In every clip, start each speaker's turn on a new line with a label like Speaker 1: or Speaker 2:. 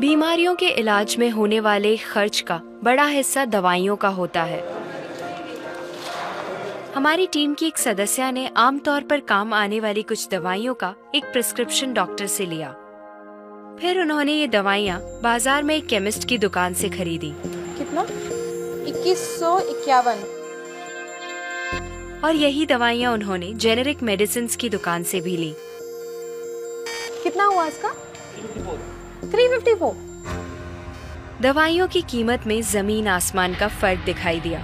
Speaker 1: बीमारियों के इलाज में होने वाले खर्च का बड़ा हिस्सा दवाइयों का होता है हमारी टीम की एक सदस्य ने आमतौर पर काम आने वाली कुछ दवाइयों का एक प्रिस्क्रिप्शन डॉक्टर से लिया फिर उन्होंने ये दवाइयाँ बाजार में एक केमिस्ट की दुकान से खरीदी कितना इक्कीस सौ इक्यावन और यही दवाइयाँ उन्होंने जेनेरिक मेडिसिन की दुकान से भी ली कितना हुआ इसका 354 दवाइयों की कीमत में जमीन आसमान का फर्क दिखाई दिया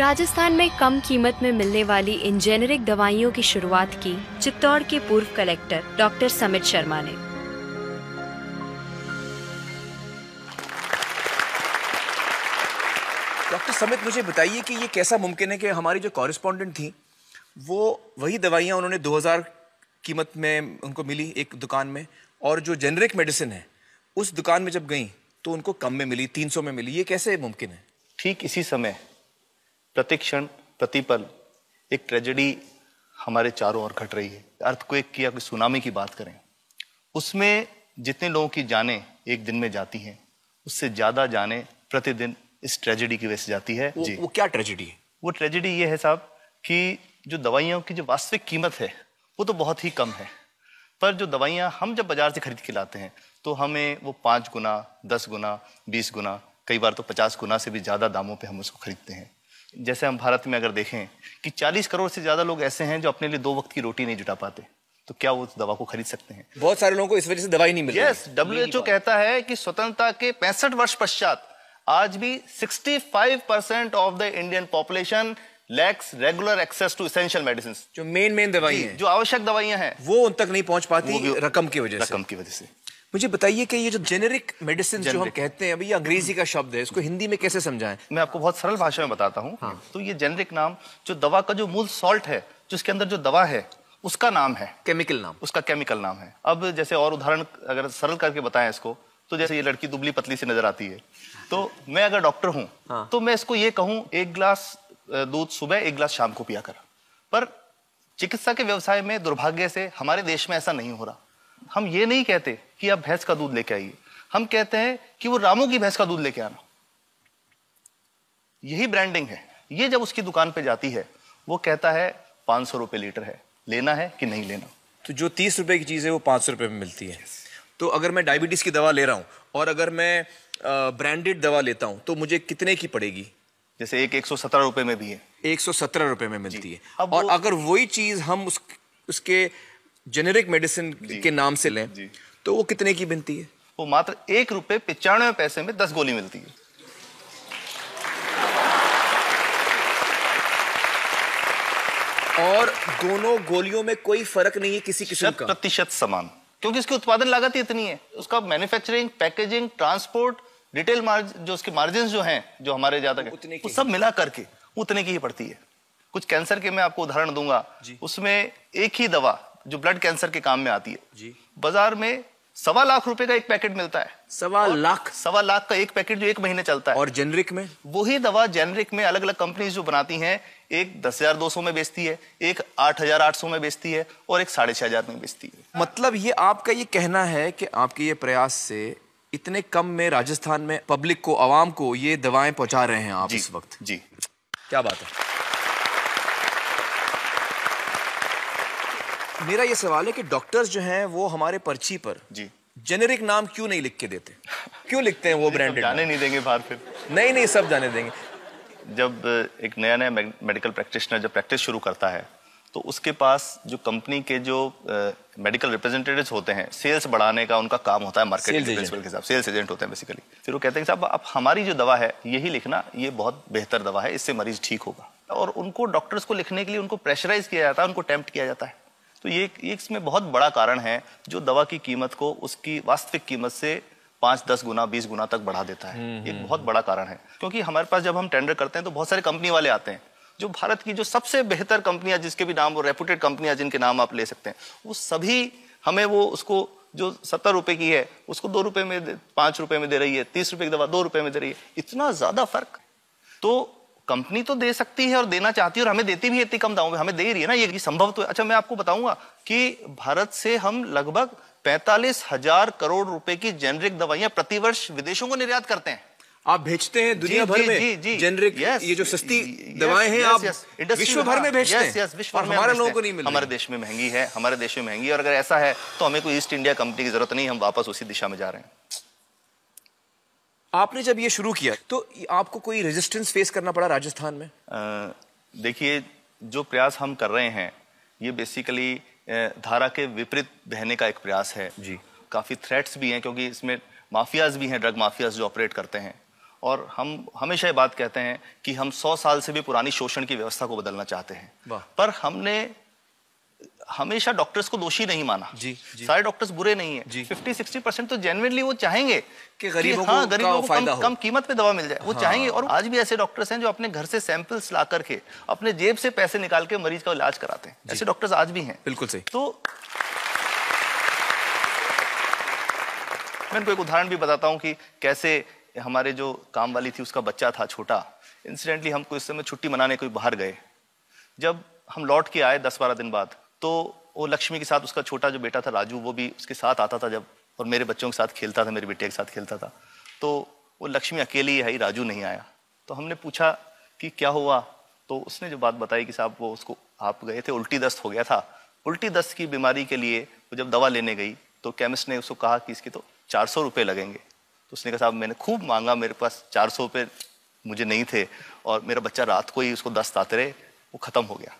Speaker 1: राजस्थान में कम कीमत में मिलने वाली इन जेनेरिक दवाइयों की शुरुआत की चित्तौड़ के पूर्व कलेक्टर डॉक्टर समित शर्मा ने डॉक्टर समित मुझे बताइए कि ये कैसा मुमकिन है कि हमारी जो कॉरेस्पॉन्डेंट थी वो वही दवाइयाँ उन्होंने 2000 कीमत में उनको मिली एक दुकान में और जो जेनरिक मेडिसिन है उस दुकान में जब गई तो उनको कम में मिली 300 में मिली ये कैसे मुमकिन है ठीक इसी समय
Speaker 2: प्रतिक्षण प्रतिपल एक ट्रेजेडी हमारे चारों ओर घट रही है अर्थक्वेक की कि सुनामी की बात करें उसमें जितने लोगों की जाने एक दिन में जाती हैं उससे ज़्यादा जाने प्रतिदिन इस ट्रेजेडी की वजह से जाती है वो, जी वो क्या ट्रेजेडी है वो ट्रेजेडी ये है साहब कि जो दवाइयों की जो वास्तविक कीमत है वो तो बहुत ही कम है पर जो दवाइयाँ हम जब बाज़ार से खरीद के लाते हैं तो हमें वो पाँच गुना दस गुना बीस गुना कई बार तो पचास गुना से भी ज़्यादा दामों पर हम उसको खरीदते हैं जैसे हम भारत में अगर देखें कि 40 करोड़ से ज़्यादा लोग ऐसे हैं जो अपने लिए दो वक्त की रोटी नहीं जुटा पाते तो क्या वो उस दवा को खरीद सकते हैं बहुत सारे लोगों को इस वजह से दवाई नहीं मिल यस डब्ल्यू कहता है कि स्वतंत्रता के पैंसठ वर्ष पश्चात आज भी 65 percent of the Indian population lacks regular access to essential medicine जो मेन मेन दवाई है जो आवश्यक दवाइयां
Speaker 1: हैं वो उन तक नहीं पहुंच पाती रकम की वजह से रकम की वजह से मुझे बताइए कि ये जो जेनेरिक मेडिसिन जो हम कहते हैं अभी ये अंग्रेजी का शब्द है इसको हिंदी में कैसे समझाएं मैं आपको बहुत सरल भाषा में बताता हूँ हाँ।
Speaker 2: तो ये जेनेरिक नाम जो दवा का जो मूल सॉल्ट है जो इसके अंदर जो दवा है उसका नाम है केमिकल नाम उसका केमिकल नाम है अब जैसे और उदाहरण अगर सरल करके बताएं इसको तो जैसे ये लड़की दुबली पतली से नजर आती है तो मैं अगर डॉक्टर हूँ हाँ। तो मैं इसको ये कहूँ एक ग्लास दूध सुबह एक गिलास शाम को पिया करा पर चिकित्सा के व्यवसाय में दुर्भाग्य से हमारे देश में ऐसा नहीं हो रहा हम ये नहीं कहते कि आप भैंस का दूध लेके आइए हम कहते हैं कि वो रामू की भैंस का दूध लेके आना यही ब्रांडिंग है ये जब उसकी दुकान पे जाती है वो कहता है पांच सौ रुपए लीटर है लेना है कि नहीं लेना
Speaker 1: तो जो तीस रुपए की चीज़ है वो पांच सौ रुपए में मिलती है तो अगर मैं डायबिटीज़ की दवा ले रहा हूँ और अगर मैं ब्रांडेड दवा लेता हूँ तो मुझे कितने की पड़ेगी जैसे एक एक सौ सत्रह रुपए में भी है एक सौ सत्रह रुपए में मिलती है अब और वो... अगर वही चीज हम उस उसके जेनेरिक मेडिसिन के नाम से लें तो वो कितने की बनती है वो मात्र एक रुपए
Speaker 2: पिचानवे पैसे में दस गोली मिलती है
Speaker 1: और दोनों गोलियों में कोई फर्क नहीं है किसी किस्म का प्रतिशत समान
Speaker 2: क्योंकि इसकी उत्पादन लागत ही इतनी है उसका manufacturing packaging transport retail margin जो उसके मार्जिन जो हैं जो हमारे ज्यादा उतने वो सब मिला करके उतने की ही पड़ती है कुछ कैंसर के मैं आपको उदाहरण दूंगा उसमें एक ही दवा जो ब्लड कैंसर के काम में आती है बाजार में सवा लाख रुपए का एक पैकेट मिलता है सवा लाख सवा लाख का एक पैकेट जो एक महीने चलता है और जेनरिक में वही दवा जेनरिक में अलग अलग कंपनीज जो बनाती हैं एक दस हजार दो सौ में बेचती है एक आठ हजार आठ सौ में बेचती है और एक साढ़े छह
Speaker 1: हजार में बेचती है मतलब ये आपका ये कहना है कि आपके ये प्रयास से इतने कम में राजस्थान में पब्लिक को आवाम को ये दवाएं पहुंचा रहे हैं आप इस वक्त जी क्या बात है मेरा ये सवाल है कि डॉक्टर्स जो हैं वो हमारे पर्ची पर जी जेनेरिक नाम क्यों नहीं लिख के देते क्यों लिखते हैं वो ब्रांडेड जाने नहीं देंगे बाहर फिर नहीं नहीं सब जाने देंगे जब एक
Speaker 2: नया नया मेडिकल प्रैक्टिशनर जब प्रैक्टिस शुरू करता है तो उसके पास जो कंपनी के जो मेडिकल रिप्रेजेंटेटिव्स होते हैं सेल्स बढ़ाने का उनका काम होता है मार्केटिंग प्रिंसिपल के हिसाब सेल्स एजेंट होते हैं बेसिकली फिर वो कहते हैं साहब आप हमारी जो दवा है यही लिखना ये बहुत बेहतर दवा है इससे मरीज ठीक होगा और उनको डॉक्टर्स को लिखने के लिए उनको प्रेशराइज किया जाता है उनको अटैम्प्ट किया जाता है तो ये, ये इसमें बहुत बड़ा कारण है जो दवा की कीमत को उसकी वास्तविक कीमत से पांच दस गुना बीस गुना तक बढ़ा देता है हम्म, एक हम्म, बहुत हम्म। बड़ा कारण है क्योंकि हमारे पास जब हम टेंडर करते हैं तो बहुत सारे कंपनी वाले आते हैं जो भारत की जो सबसे बेहतर कंपनियां जिसके भी नाम वो रेपुटेड कंपनियां जिनके नाम आप ले सकते हैं वो सभी हमें वो उसको जो सत्तर रुपए की है उसको दो रुपए में पांच रुपए में दे रही है तीस रुपए की दवा दो रुपए में दे रही है इतना ज्यादा फर्क तो कंपनी तो दे सकती है और देना चाहती है और हमें देती भी है इतनी कम दामों में हमें दे रही है ना ये संभव तो है अच्छा मैं आपको बताऊंगा कि भारत से हम लगभग पैंतालीस हजार करोड़ रुपए की जेनरिक दवाइयां प्रतिवर्ष
Speaker 1: विदेशों को निर्यात करते हैं आप भेजते हैं दुनिया भर में जेनरिक ये जो
Speaker 2: सस्ती दवाएं हैं आप विश्व भर में हाँ, भेजते हैं और हमारे लोगों को नहीं मिल हमारे देश में महंगी है हमारे देश में महंगी है और अगर ऐसा है तो हमें कोई ईस्ट इंडिया कंपनी की जरूरत नहीं हम वापस उसी दिशा में जा रहे हैं आपने जब ये शुरू किया
Speaker 1: तो आपको कोई रेजिस्टेंस फेस करना पड़ा राजस्थान में
Speaker 2: देखिए जो प्रयास हम कर रहे हैं ये बेसिकली धारा के विपरीत बहने का एक प्रयास है जी काफ़ी थ्रेट्स भी हैं क्योंकि इसमें माफियाज भी हैं ड्रग माफियाज जो ऑपरेट करते हैं और हम हमेशा ये बात कहते हैं कि हम सौ साल से भी पुरानी शोषण की व्यवस्था को बदलना चाहते हैं पर हमने हमेशा डॉक्टर्स को दोषी नहीं माना जी, जी सारे डॉक्टर्स बुरे नहीं है फिफ्टी सिक्सटी परसेंट तो जेनविनली वो चाहेंगे कि गरीबों हाँ, गरीबों को, गरीब को कम, कम कीमत पे दवा मिल जाए वो हाँ। चाहेंगे और आज भी ऐसे डॉक्टर्स हैं जो अपने घर से सैंपल्स ला करके अपने जेब से पैसे निकाल के मरीज का इलाज कराते हैं ऐसे डॉक्टर्स आज भी हैं बिल्कुल सही तो मैं इनको एक उदाहरण भी बताता हूँ कि कैसे हमारे जो काम वाली थी उसका बच्चा था छोटा इंसिडेंटली हम कुछ समय छुट्टी मनाने कोई बाहर गए जब हम लौट के आए दस बारह दिन बाद तो वो लक्ष्मी के साथ उसका छोटा जो बेटा था राजू वो भी उसके साथ आता था जब और मेरे बच्चों के साथ खेलता था मेरी बेटिया के साथ खेलता था तो वो लक्ष्मी अकेली आई राजू नहीं आया तो हमने पूछा कि क्या हुआ तो उसने जो बात बताई कि साहब वो उसको आप गए थे उल्टी दस्त हो गया था उल्टी दस्त की बीमारी के लिए वो जब दवा लेने गई तो केमिस्ट ने उसको कहा कि इसके तो चार सौ रुपये लगेंगे उसने कहा साहब मैंने खूब मांगा मेरे पास चार सौ रुपये मुझे नहीं थे और मेरा बच्चा रात को ही उसको दस रहे वो ख़त्म हो गया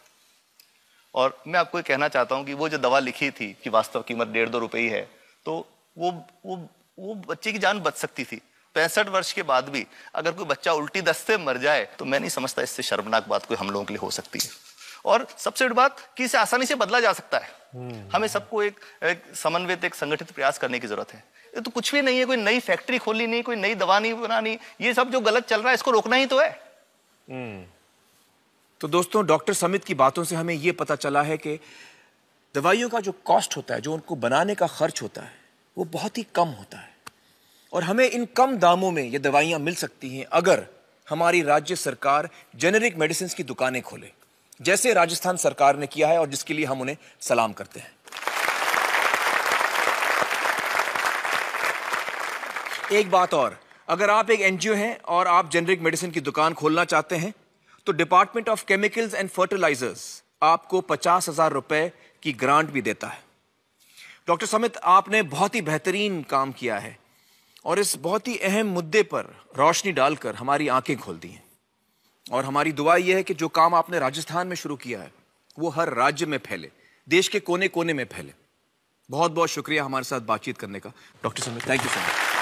Speaker 2: और मैं आपको ये कहना चाहता हूँ कि वो जो दवा लिखी थी कि वास्तव कीमत डेढ़ दो रुपये ही है तो वो वो वो बच्चे की जान बच सकती थी पैंसठ वर्ष के बाद भी अगर कोई बच्चा उल्टी दस्ते मर जाए तो मैं नहीं समझता इससे शर्मनाक बात कोई हम लोगों के लिए हो सकती है और सबसे बड़ी बात कि इसे आसानी से बदला जा सकता है हम्म। हमें सबको एक, एक समन्वित एक संगठित प्रयास करने की जरूरत है ये तो कुछ भी नहीं है कोई नई फैक्ट्री खोली नहीं कोई नई दवा नहीं बनानी ये सब जो गलत चल रहा है इसको रोकना ही तो है
Speaker 1: हम्म। तो दोस्तों डॉक्टर समित की बातों से हमें ये पता चला है कि दवाइयों का जो कॉस्ट होता है जो उनको बनाने का खर्च होता है वो बहुत ही कम होता है और हमें इन कम दामों में ये दवाइयाँ मिल सकती हैं अगर हमारी राज्य सरकार जेनेरिक मेडिसिन की दुकानें खोले जैसे राजस्थान सरकार ने किया है और जिसके लिए हम उन्हें सलाम करते हैं एक बात और अगर आप एक एनजीओ हैं और आप जेनरिक मेडिसिन की दुकान खोलना चाहते हैं तो department of chemicals and fertilisers आपको पचास हजार रुपए की ग्रांट भी देता है डॉक्टर समित आपने बहुत ही बेहतरीन काम किया है और इस बहुत ही अहम मुद्दे पर रोशनी डालकर हमारी आंखें खोल दी हैं और हमारी दुआ यह है कि जो काम आपने राजस्थान में शुरू किया है वो हर राज्य में फैले देश के कोने कोने में फैले बहुत बहुत शुक्रिया हमारे साथ बातचीत करने का doctor Samit thank you so much